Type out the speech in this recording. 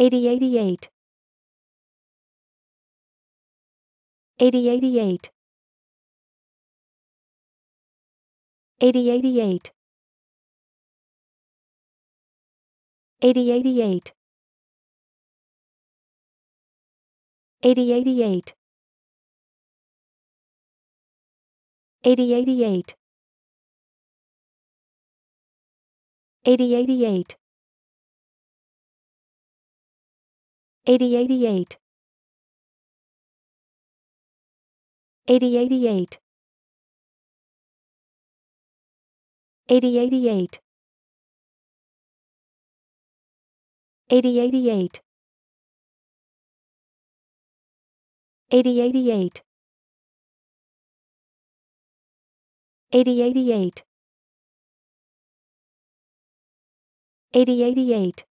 8088 8088 8088 8088 8088 8088 8088 8088 8088 8088 8088 8088 8088 8088